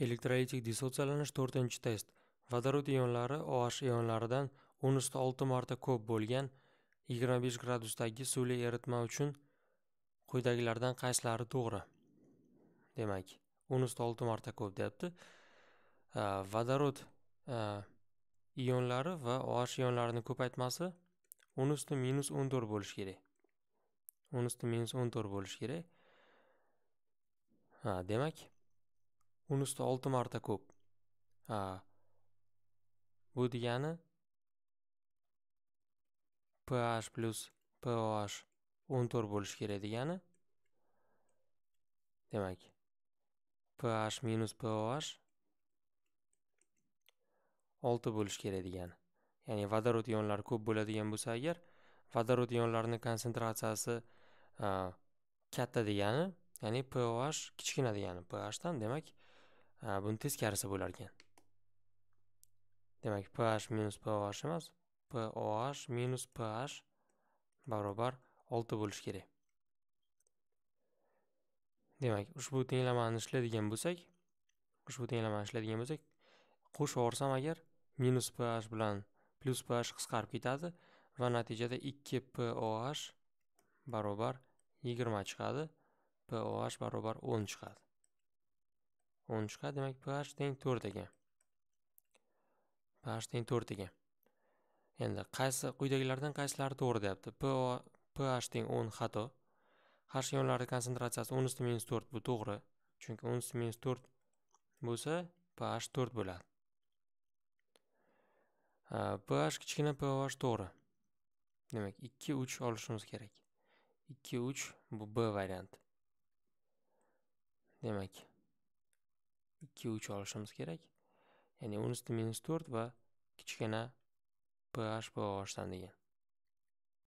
Elektrolitik dissotsialanish 4-test. Vodorod ionlari OH ionlaridan 10-6 marta ko'p bo'lgan 25 gradusdagi suvli eritma uchun quyidagilardan qaysilari to'g'ri? Demak, 10-6 marta ko'p deyapti. Vodorod e, ionlari va OH ionlarini ko'paytmasi 10-14 bo'lishi kerak. 10-14 bo'lishi kerak. Ha, demak, unisi olti marta ko'p ha bu degani ph plus poh o'n to'rt bo'lishi kerak degani demak ph minus poh olti bo'lishi kerak degani ya'ni vodorod ionlari ko'p bo'ladigan bo'lsa agar vodorod ionlarini konsentratsiyasi katta degani ya'ni poh kichkina degani phdan demak ha buni teskarisi bo'larkan demak ph minus ph emas poh minus ph barobar olti bo'lishi kerak demak ushbu tenglamani ishlaydigan bo'lsak ushbu tenglamani ishlaydigan bo'lsak qo'shib yuborsam agar minus ph bilan plyus ph qisqarib ketadi va natijada 2 poh barobar 20 chiqadi poh barobar 10 chiqadi chiqadi, demak ph teng to'rt ekan ph teng to'rt ekan endi qaysi quyidagilardan qaysilari to'g'ri deyapti ph teng o'n xato h ionlari konsentratsiyasi o'n 4 minus to'rt bu to'g'ri chunki o'n 4 minus to'rt bo'lsa ph to'rt bo'ladi ph kichkina ph to'g'ri demak ikki uch olishimiz kerak ikki uch bu b varianti demak ikki uch olishimiz kerak ya'ni o'n usti minus to'rt va kichkina ph bog'ichdan degan